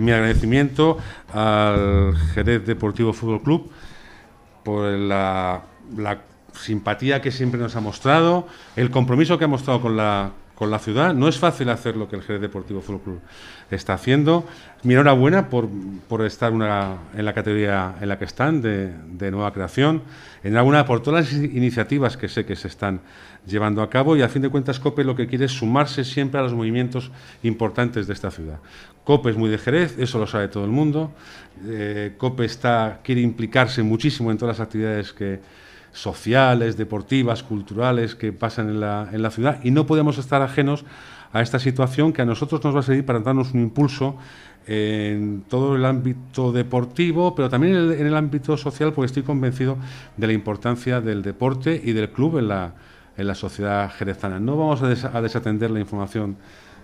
mi agradecimiento al Jerez Deportivo Fútbol Club por la, la simpatía que siempre nos ha mostrado, el compromiso que ha mostrado con la con la ciudad. No es fácil hacer lo que el Jerez Deportivo Fútbol Club está haciendo. Mi enhorabuena por, estar en la categoría en la que están, de, nueva creación. Enhorabuena por todas las iniciativas que sé que se están llevando a cabo y a fin de cuentas COPE lo que quiere es sumarse siempre a los movimientos importantes de esta ciudad. COPE es muy de Jerez, eso lo sabe todo el mundo. Eh, COPE quiere implicarse muchísimo en todas las actividades que, sociales, deportivas, culturales que pasan en la, en la ciudad y no podemos estar ajenos a esta situación que a nosotros nos va a servir para darnos un impulso en todo el ámbito deportivo, pero también en el, ámbito social, porque estoy convencido de la importancia del deporte y del club en la, sociedad jerezana. No vamos a, desatender la información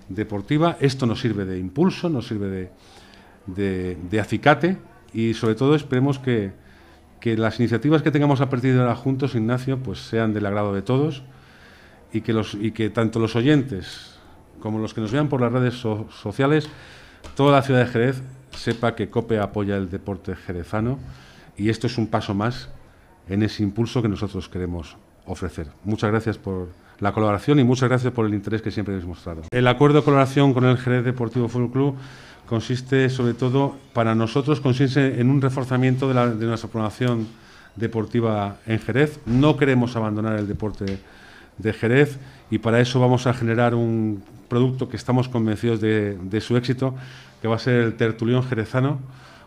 deportiva, esto nos sirve de impulso, nos sirve de acicate y sobre todo esperemos que, que las iniciativas que tengamos a partir de ahora juntos, Ignacio, pues sean del agrado de todos y que, los, y que tanto los oyentes como los que nos vean por las redes sociales, toda la ciudad de Jerez sepa que COPE apoya el deporte jerezano y esto es un paso más en ese impulso que nosotros queremos ofrecer. Muchas gracias por la colaboración y muchas gracias por el interés que siempre habéis mostrado. El acuerdo de colaboración con el Jerez Deportivo Fútbol Club consiste sobre todo, para nosotros, consiste en un reforzamiento de, nuestra programación deportiva en Jerez. No queremos abandonar el deporte de Jerez y para eso vamos a generar un producto que estamos convencidos de, su éxito, que va a ser el tertulión jerezano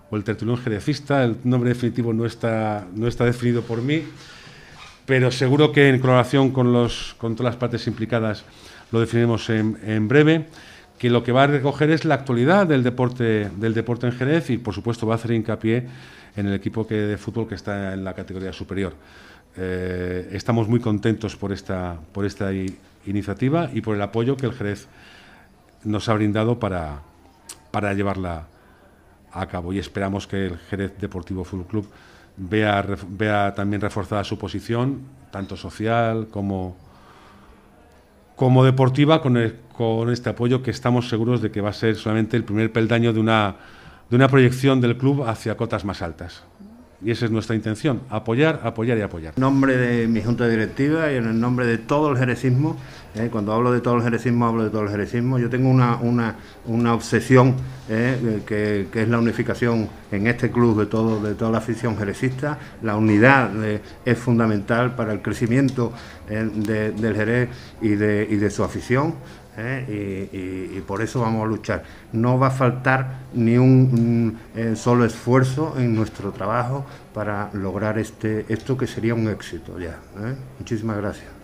o el tertulión jerezista. El nombre definitivo no está, no está definido por mí, pero seguro que en colaboración con, los, con todas las partes implicadas lo definiremos en, en breve que lo que va a recoger es la actualidad del deporte, del deporte en Jerez y, por supuesto, va a hacer hincapié en el equipo de fútbol que está en la categoría superior. Eh, estamos muy contentos por esta, por esta iniciativa y por el apoyo que el Jerez nos ha brindado para, para llevarla a cabo y esperamos que el Jerez Deportivo Fútbol Club vea, vea también reforzada su posición, tanto social como, como deportiva, con el, con este apoyo que estamos seguros de que va a ser solamente el primer peldaño de una, de una proyección del club hacia cotas más altas. Y esa es nuestra intención, apoyar, apoyar y apoyar. En nombre de mi junta directiva y en el nombre de todo el jerecismo, eh, cuando hablo de todo el jerecismo, hablo de todo el jerecismo, yo tengo una, una, una obsesión eh, que, que, es la unificación en este club de, todo, de toda la afición jerezista. La unidad eh, es fundamental para el crecimiento eh, del Jerez y de, y de su afición. ¿eh? Y, por eso vamos a luchar. No va a faltar ni un, mm, eh, solo esfuerzo en nuestro trabajo para lograr este, esto que sería un éxito ya. ¿eh? Muchísimas gracias.